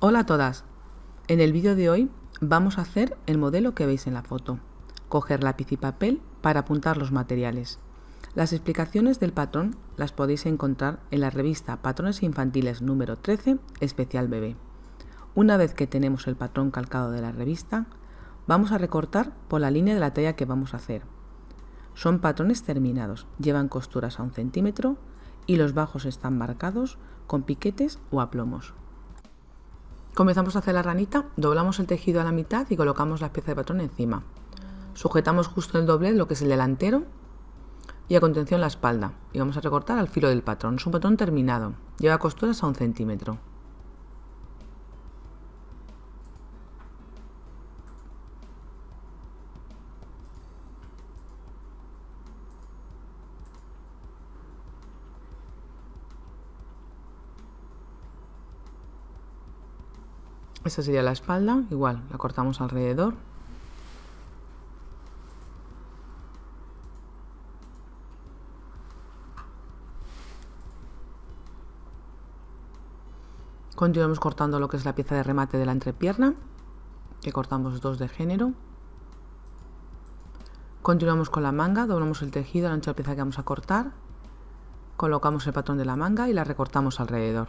Hola a todas. En el vídeo de hoy vamos a hacer el modelo que veis en la foto. Coger lápiz y papel para apuntar los materiales. Las explicaciones del patrón las podéis encontrar en la revista Patrones Infantiles número 13, especial bebé. Una vez que tenemos el patrón calcado de la revista, vamos a recortar por la línea de la talla que vamos a hacer. Son patrones terminados, llevan costuras a un centímetro y los bajos están marcados con piquetes o aplomos. Comenzamos a hacer la ranita, doblamos el tejido a la mitad y colocamos la pieza de patrón encima. Sujetamos justo el doblez lo que es el delantero y a contención la espalda y vamos a recortar al filo del patrón. Es un patrón terminado, lleva costuras a un centímetro. Esa sería la espalda, igual, la cortamos alrededor. Continuamos cortando lo que es la pieza de remate de la entrepierna, que cortamos dos de género. Continuamos con la manga, doblamos el tejido la ancha pieza que vamos a cortar, colocamos el patrón de la manga y la recortamos alrededor.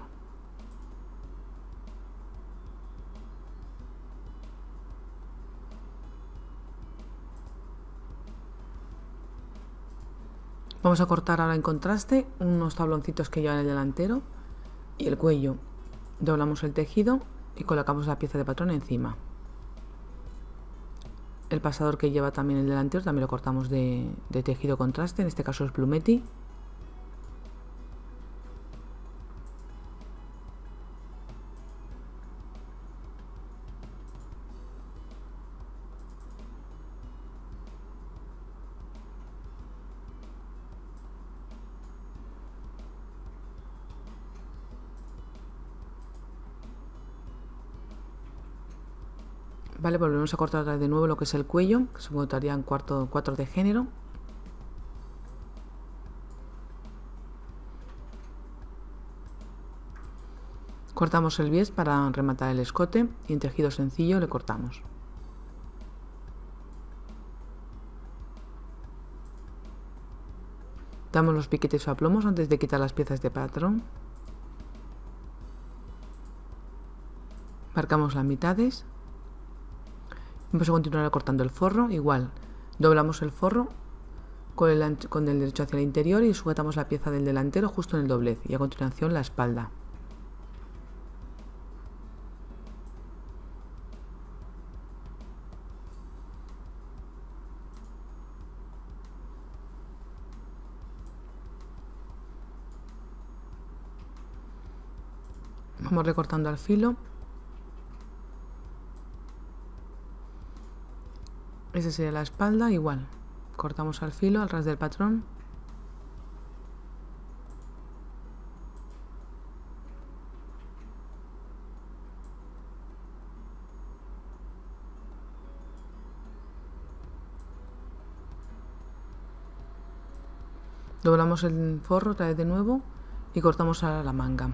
Vamos a cortar ahora en contraste unos tabloncitos que llevan el delantero y el cuello. Doblamos el tejido y colocamos la pieza de patrón encima. El pasador que lleva también el delantero también lo cortamos de, tejido contraste, en este caso es Plumetti, Vale, pues volvemos a cortar de nuevo lo que es el cuello, que se votaría en cuarto, cuatro de género. Cortamos el bies para rematar el escote y en tejido sencillo le cortamos. Damos los piquetes a plomos antes de quitar las piezas de patrón. Marcamos las mitades vamos a continuar cortando el forro igual doblamos el forro con el, con el derecho hacia el interior y sujetamos la pieza del delantero justo en el doblez y a continuación la espalda vamos recortando al filo esa sería la espalda, igual. Cortamos al filo, al ras del patrón. Doblamos el forro otra vez de nuevo y cortamos ahora la manga.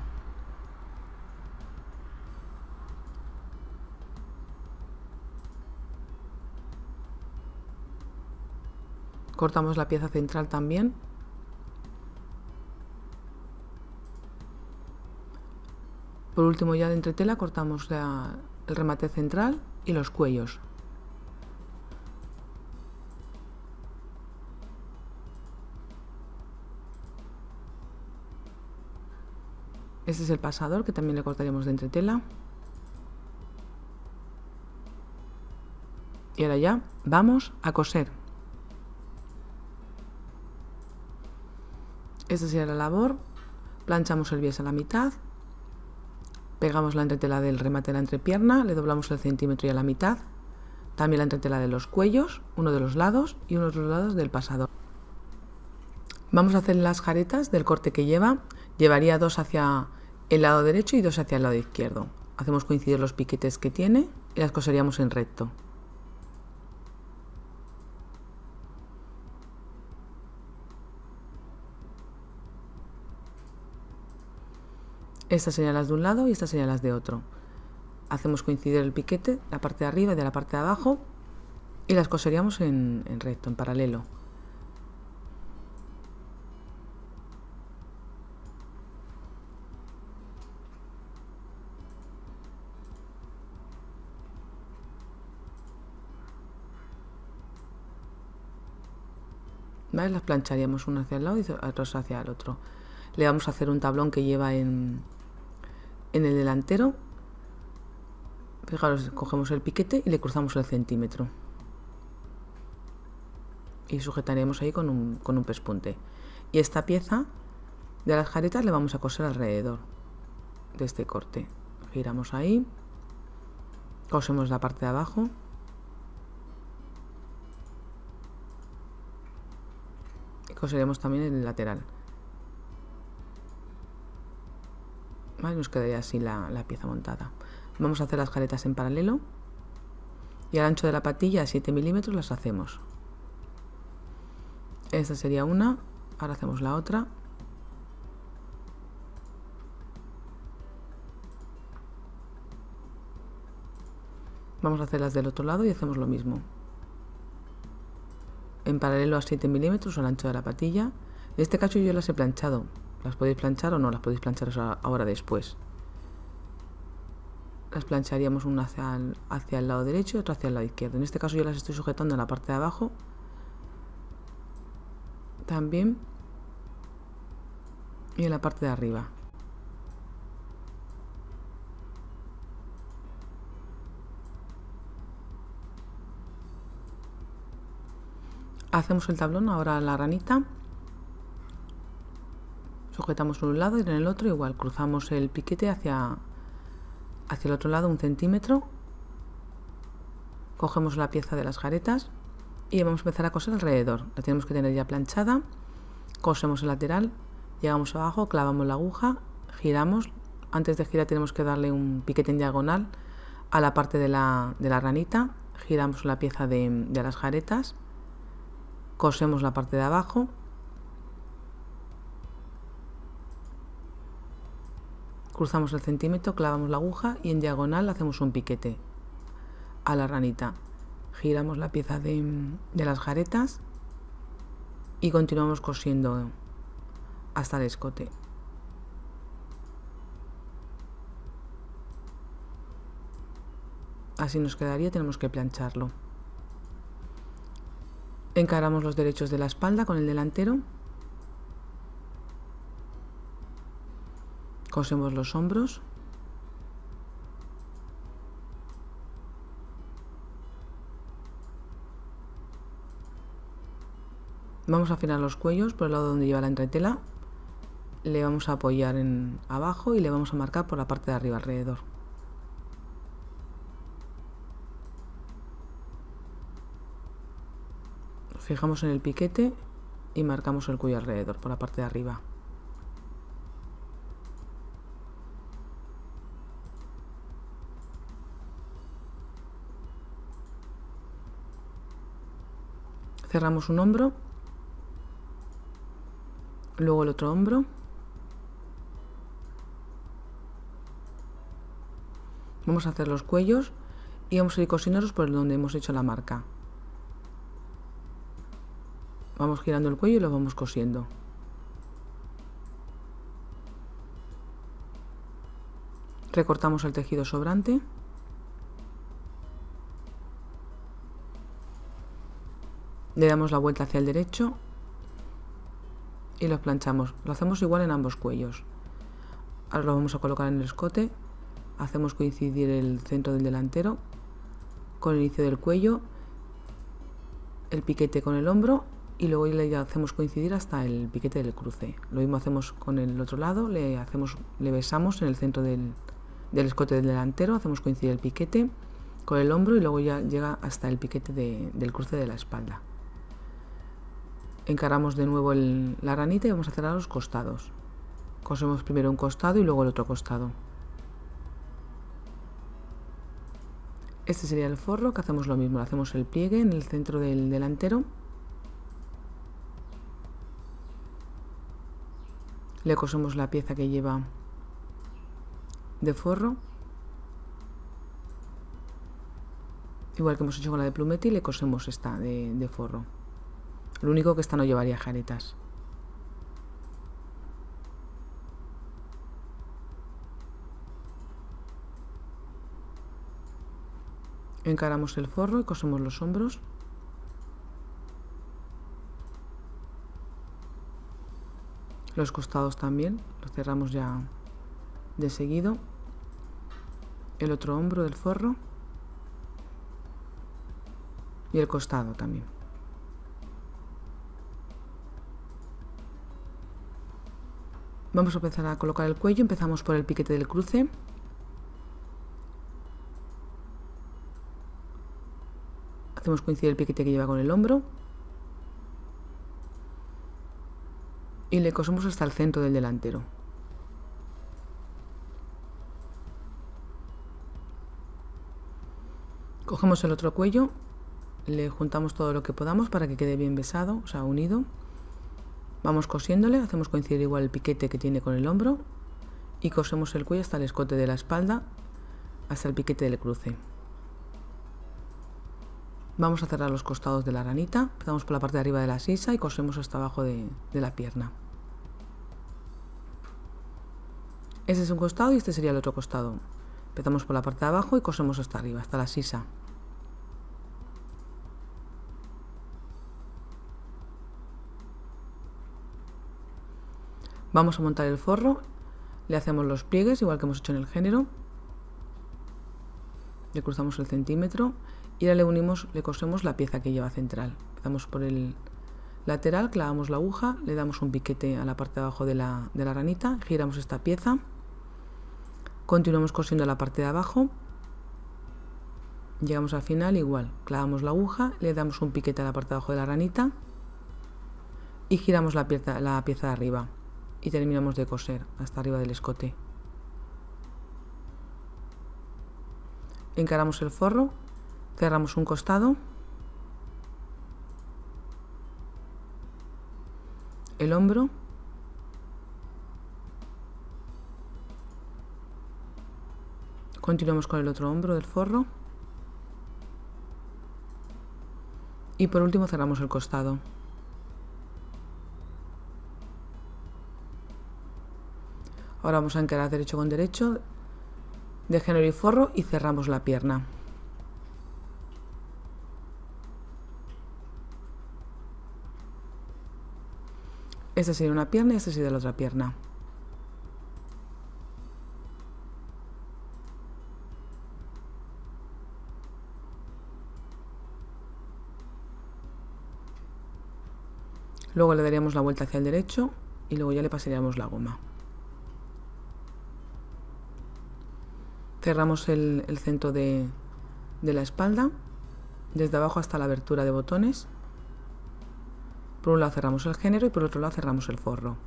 cortamos la pieza central también por último ya de entretela cortamos el remate central y los cuellos Este es el pasador que también le cortaremos de entretela. Y ahora ya vamos a coser. Esta será la labor. Planchamos el bies a la mitad, pegamos la entretela del remate de la entrepierna, le doblamos el centímetro y a la mitad, también la entretela de los cuellos, uno de los lados y uno de los lados del pasador. Vamos a hacer las jaretas del corte que lleva, llevaría dos hacia el lado derecho y dos hacia el lado izquierdo. Hacemos coincidir los piquetes que tiene y las coseríamos en recto. Estas señalas de un lado y estas señalas de otro. Hacemos coincidir el piquete la parte de arriba y de la parte de abajo y las coseríamos en, recto, en paralelo. Las plancharíamos una hacia el lado y otra hacia el otro. Le vamos a hacer un tablón que lleva en, en el delantero, fijaros, cogemos el piquete y le cruzamos el centímetro. Y sujetaremos ahí con un, pespunte. Y esta pieza de las jaretas le vamos a coser alrededor de este corte. Giramos ahí, cosemos la parte de abajo. Y coseremos también el lateral. y nos quedaría así la, pieza montada. Vamos a hacer las caretas en paralelo y al ancho de la patilla a 7 milímetros las hacemos. Esta sería una, ahora hacemos la otra. Vamos a hacerlas del otro lado y hacemos lo mismo. En paralelo a 7 milímetros al ancho de la patilla. En este caso yo las he planchado, ¿Las podéis planchar o no? Las podéis planchar ahora después. Las plancharíamos una hacia el, lado derecho y otra hacia el lado izquierdo. En este caso yo las estoy sujetando en la parte de abajo. También. Y en la parte de arriba. Hacemos el tablón ahora la ranita. Sujetamos en un lado y en el otro igual. Cruzamos el piquete hacia, hacia el otro lado un centímetro. Cogemos la pieza de las garetas y vamos a empezar a coser alrededor. La tenemos que tener ya planchada. Cosemos el lateral, llegamos abajo, clavamos la aguja, giramos. Antes de girar tenemos que darle un piquete en diagonal a la parte de la, de la ranita. Giramos la pieza de, las jaretas Cosemos la parte de abajo Cruzamos el centímetro, clavamos la aguja y en diagonal hacemos un piquete a la ranita. Giramos la pieza de, las jaretas y continuamos cosiendo hasta el escote. Así nos quedaría, tenemos que plancharlo. Encaramos los derechos de la espalda con el delantero Cosemos los hombros. Vamos a afinar los cuellos por el lado donde lleva la entretela. Le vamos a apoyar en abajo y le vamos a marcar por la parte de arriba alrededor. fijamos en el piquete y marcamos el cuello alrededor por la parte de arriba. cerramos un hombro, luego el otro hombro. Vamos a hacer los cuellos y vamos a ir cosiéndolos por donde hemos hecho la marca. Vamos girando el cuello y lo vamos cosiendo. Recortamos el tejido sobrante. le damos la vuelta hacia el derecho y los planchamos. Lo hacemos igual en ambos cuellos. Ahora lo vamos a colocar en el escote. Hacemos coincidir el centro del delantero con el inicio del cuello, el piquete con el hombro y luego le hacemos coincidir hasta el piquete del cruce. Lo mismo hacemos con el otro lado, le, hacemos, le besamos en el centro del, escote del delantero, hacemos coincidir el piquete con el hombro y luego ya llega hasta el piquete del cruce de la espalda encaramos de nuevo la ranita y vamos a a los costados cosemos primero un costado y luego el otro costado este sería el forro que hacemos lo mismo, hacemos el pliegue en el centro del delantero le cosemos la pieza que lleva de forro igual que hemos hecho con la de plumete y le cosemos esta de forro lo único que esta no llevaría jaritas. Encaramos el forro y cosemos los hombros. Los costados también, los cerramos ya de seguido. El otro hombro del forro y el costado también. Vamos a empezar a colocar el cuello, empezamos por el piquete del cruce. Hacemos coincidir el piquete que lleva con el hombro. Y le cosemos hasta el centro del delantero. Cogemos el otro cuello, le juntamos todo lo que podamos para que quede bien besado, o sea, unido. Vamos cosiéndole, hacemos coincidir igual el piquete que tiene con el hombro y cosemos el cuello hasta el escote de la espalda, hasta el piquete del cruce. Vamos a cerrar los costados de la ranita, empezamos por la parte de arriba de la sisa y cosemos hasta abajo de, la pierna. Este es un costado y este sería el otro costado. Empezamos por la parte de abajo y cosemos hasta arriba, hasta la sisa. Vamos a montar el forro, le hacemos los pliegues, igual que hemos hecho en el género. Le cruzamos el centímetro y ahora le unimos, le cosemos la pieza que lleva central. Empezamos por el lateral, clavamos la aguja, le damos un piquete a la parte de abajo de la, ranita, giramos esta pieza, continuamos cosiendo la parte de abajo, llegamos al final igual, clavamos la aguja, le damos un piquete a la parte de abajo de la ranita y giramos la pieza de arriba y terminamos de coser hasta arriba del escote. Encaramos el forro, cerramos un costado, el hombro, continuamos con el otro hombro del forro y por último cerramos el costado. Ahora vamos a encarar derecho con derecho de el forro y cerramos la pierna. Esta sería una pierna y esta sería la otra pierna. Luego le daríamos la vuelta hacia el derecho y luego ya le pasaríamos la goma. Cerramos el, centro de, de la espalda, desde abajo hasta la abertura de botones. Por un lado cerramos el género y por otro lado cerramos el forro.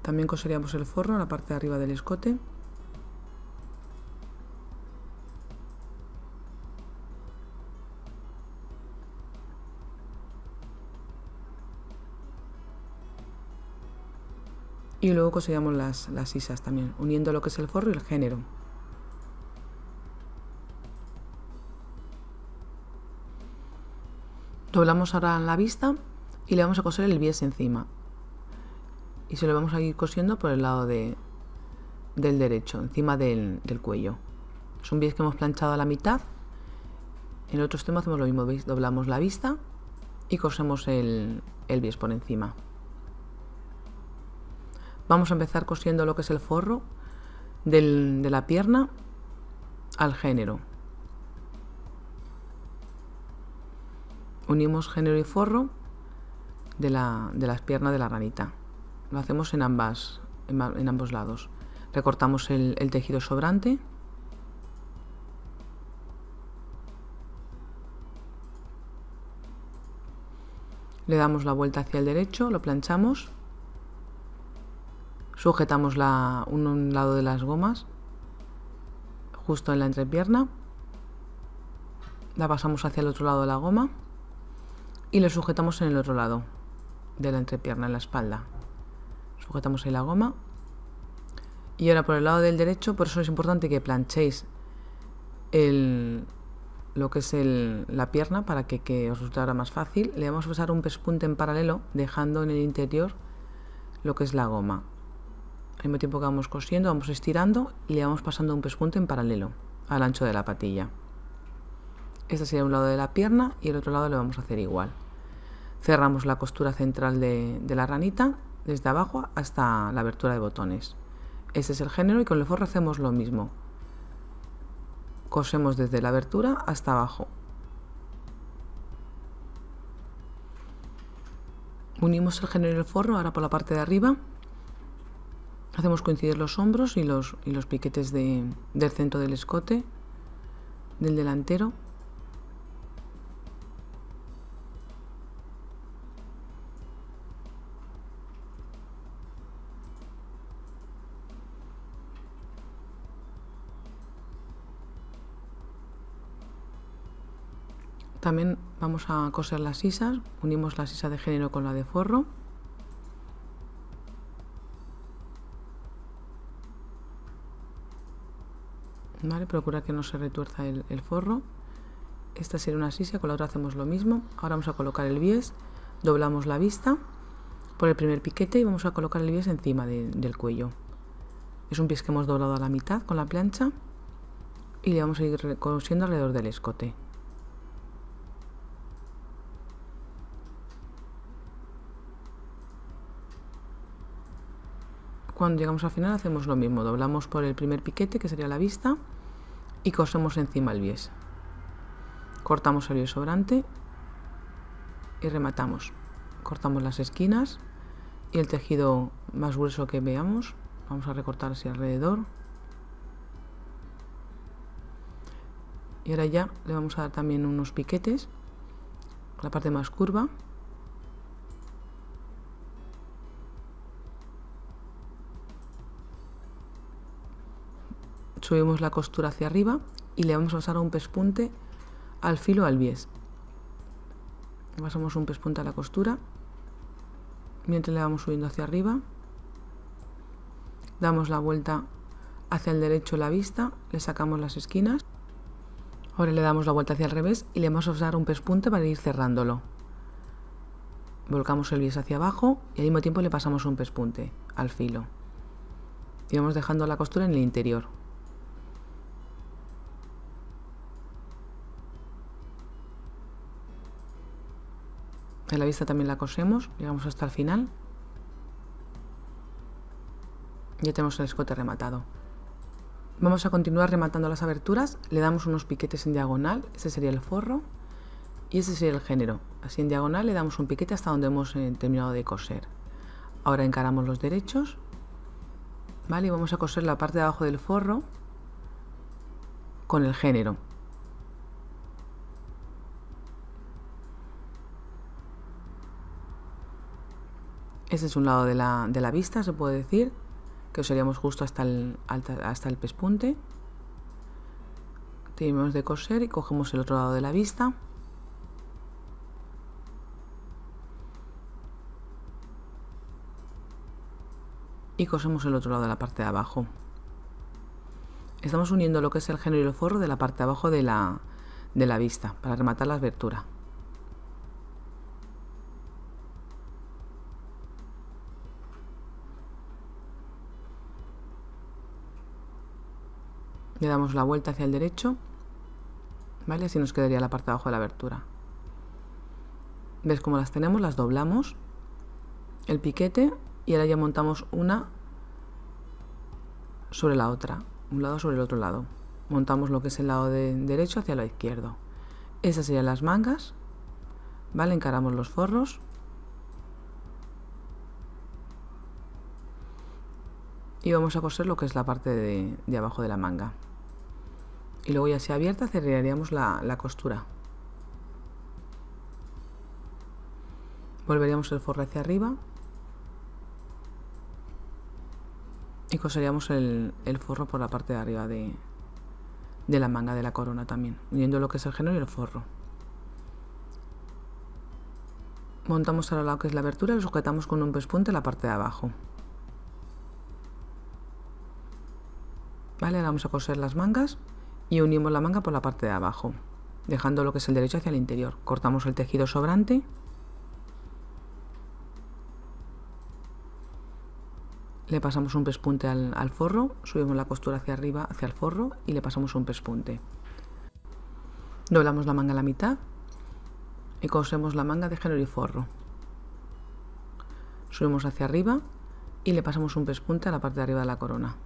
También coseríamos el forro en la parte de arriba del escote. Y luego cosíamos las, las sisas también, uniendo lo que es el forro y el género. Doblamos ahora la vista y le vamos a coser el bies encima. Y se lo vamos a ir cosiendo por el lado de, del derecho, encima del, cuello. Es un bies que hemos planchado a la mitad. En el otro extremo hacemos lo mismo, ¿veis? Doblamos la vista y cosemos el, el bies por encima. Vamos a empezar cosiendo lo que es el forro de la pierna al género. Unimos género y forro de, la, las piernas de la ranita. Lo hacemos en, ambas, en, ambos lados. Recortamos el tejido sobrante. Le damos la vuelta hacia el derecho, lo planchamos Sujetamos un, lado de las gomas justo en la entrepierna. La pasamos hacia el otro lado de la goma y lo sujetamos en el otro lado de la entrepierna, en la espalda. Sujetamos ahí la goma. Y ahora por el lado del derecho, por eso es importante que planchéis lo que es la pierna para que, os resulte más fácil. Le vamos a pasar un pespunte en paralelo, dejando en el interior lo que es la goma al mismo tiempo que vamos cosiendo, vamos estirando y le vamos pasando un pespunte en paralelo al ancho de la patilla. Este sería un lado de la pierna y el otro lado le vamos a hacer igual. Cerramos la costura central de, de la ranita desde abajo hasta la abertura de botones. Este es el género y con el forro hacemos lo mismo. Cosemos desde la abertura hasta abajo. Unimos el género y el forro ahora por la parte de arriba Hacemos coincidir los hombros y los, y los piquetes del centro del escote, del delantero. También vamos a coser las sisas, unimos la sisa de género con la de forro. Procura que no se retuerza el, forro. Esta será una sisa, con la otra hacemos lo mismo. Ahora vamos a colocar el bies, doblamos la vista por el primer piquete y vamos a colocar el bies encima del cuello. Es un pies que hemos doblado a la mitad con la plancha y le vamos a ir cosiendo alrededor del escote. cuando llegamos al final hacemos lo mismo, doblamos por el primer piquete que sería la vista y cosemos encima el bies. Cortamos el bies sobrante y rematamos. Cortamos las esquinas y el tejido más grueso que veamos, vamos a recortar hacia alrededor. Y ahora ya le vamos a dar también unos piquetes, la parte más curva subimos la costura hacia arriba y le vamos a pasar un pespunte al filo al bies. Pasamos un pespunte a la costura, mientras le vamos subiendo hacia arriba, damos la vuelta hacia el derecho la vista, le sacamos las esquinas, ahora le damos la vuelta hacia el revés y le vamos a usar un pespunte para ir cerrándolo. Volcamos el bies hacia abajo y al mismo tiempo le pasamos un pespunte al filo. Y vamos dejando la costura en el interior, la vista también la cosemos, llegamos hasta el final. Ya tenemos el escote rematado. Vamos a continuar rematando las aberturas, le damos unos piquetes en diagonal, este sería el forro y ese sería el género. Así en diagonal le damos un piquete hasta donde hemos eh, terminado de coser. Ahora encaramos los derechos, ¿vale? Y vamos a coser la parte de abajo del forro con el género. Ese es un lado de la, vista, se puede decir, que seríamos justo hasta el, hasta el pespunte. Tenemos de coser y cogemos el otro lado de la vista. Y cosemos el otro lado de la parte de abajo. Estamos uniendo lo que es el género y el forro de la parte de abajo de la, de la vista para rematar la abertura. Le damos la vuelta hacia el derecho. ¿Vale? Así nos quedaría la parte de abajo de la abertura. ¿Ves cómo las tenemos? Las doblamos. El piquete. Y ahora ya montamos una sobre la otra. Un lado sobre el otro lado. Montamos lo que es el lado de derecho hacia el izquierdo. Esas serían las mangas. ¿Vale? Encaramos los forros. y vamos a coser lo que es la parte de abajo de la manga y luego ya sea abierta cerraríamos la, costura volveríamos el forro hacia arriba y coseríamos el, forro por la parte de arriba de, la manga de la corona también uniendo lo que es el género y el forro montamos ahora lado que es la abertura y lo sujetamos con un pespunte la parte de abajo vale, ahora vamos a coser las mangas y unimos la manga por la parte de abajo, dejando lo que es el derecho hacia el interior. Cortamos el tejido sobrante le pasamos un pespunte al, forro, subimos la costura hacia arriba, hacia el forro y le pasamos un pespunte. Doblamos la manga a la mitad y cosemos la manga de género y forro. Subimos hacia arriba y le pasamos un pespunte a la parte de arriba de la corona.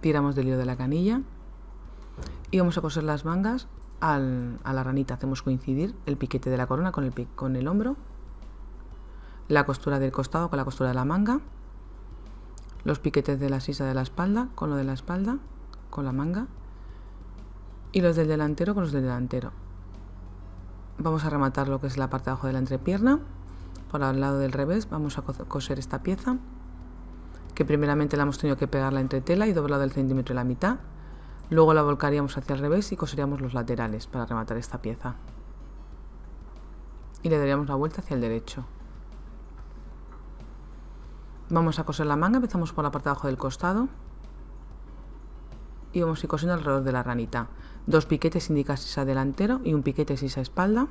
Tiramos del hilo de la canilla y vamos a coser las mangas a la ranita. Hacemos coincidir el piquete de la corona con el, el hombro, la costura del costado con la costura de la manga, los piquetes de la sisa de la espalda con lo de la espalda, con la manga, y los del delantero con los del delantero. Vamos a rematar lo que es la parte de abajo de la entrepierna. Por al lado del revés vamos a coser esta pieza, que primeramente la hemos tenido que pegar la entretela y doblado el centímetro y la mitad. Luego la volcaríamos hacia el revés y coseríamos los laterales para rematar esta pieza. Y le daríamos la vuelta hacia el derecho. Vamos a coser la manga, empezamos por la parte de abajo del costado y vamos a ir cosiendo alrededor de la ranita. Dos piquetes indica sisa delantero y un piquete sisa espalda.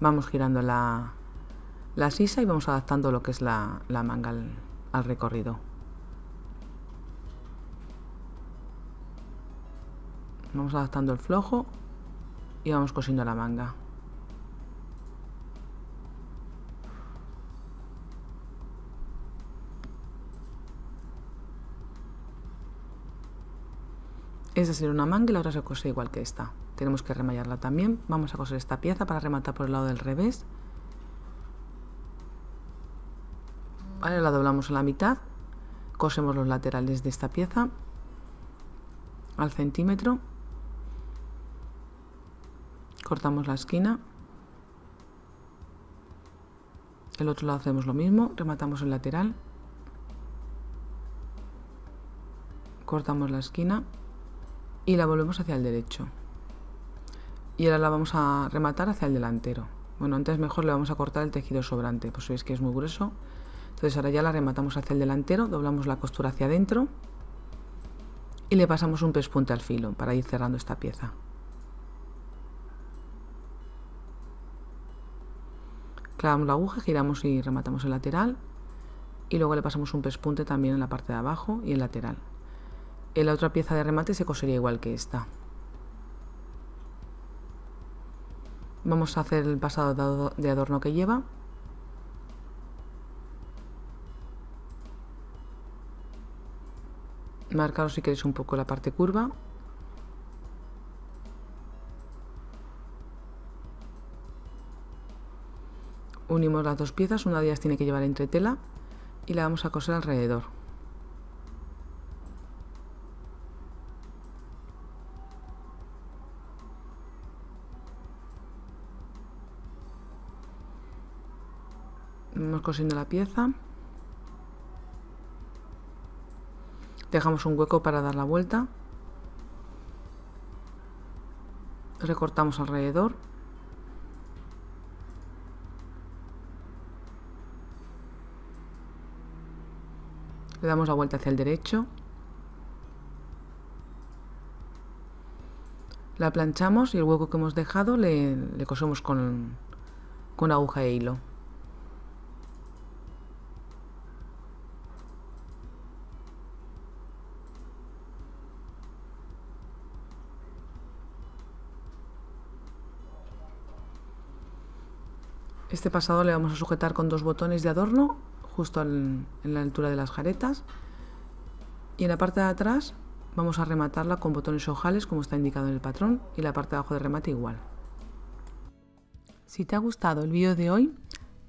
Vamos girando la, sisa y vamos adaptando lo que es la, manga al recorrido. Vamos adaptando el flojo y vamos cosiendo la manga. Esta será una manga y la otra se cose igual que esta. Tenemos que remallarla también. Vamos a coser esta pieza para rematar por el lado del revés. Vale, la doblamos a la mitad. Cosemos los laterales de esta pieza al centímetro cortamos la esquina el otro lado hacemos lo mismo rematamos el lateral cortamos la esquina y la volvemos hacia el derecho y ahora la vamos a rematar hacia el delantero bueno antes mejor le vamos a cortar el tejido sobrante pues veis que es muy grueso entonces ahora ya la rematamos hacia el delantero doblamos la costura hacia adentro y le pasamos un pespunte al filo para ir cerrando esta pieza clavamos la aguja, giramos y rematamos el lateral y luego le pasamos un pespunte también en la parte de abajo y el lateral. En la otra pieza de remate se cosería igual que esta. Vamos a hacer el pasado de adorno que lleva. Marcaros si queréis un poco la parte curva Unimos las dos piezas, una de ellas tiene que llevar entretela y la vamos a coser alrededor. Vamos cosiendo la pieza. Dejamos un hueco para dar la vuelta. Recortamos alrededor. damos la vuelta hacia el derecho. La planchamos y el hueco que hemos dejado le, cosemos con, con aguja e hilo. Este pasado le vamos a sujetar con dos botones de adorno justo en la altura de las jaretas. Y en la parte de atrás vamos a rematarla con botones ojales como está indicado en el patrón y la parte de abajo de remate igual. Si te ha gustado el vídeo de hoy,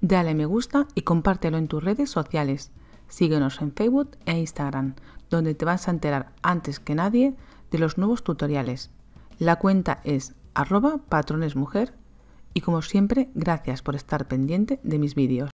dale me gusta y compártelo en tus redes sociales. Síguenos en Facebook e Instagram, donde te vas a enterar antes que nadie de los nuevos tutoriales. La cuenta es arroba patronesmujer y como siempre, gracias por estar pendiente de mis vídeos.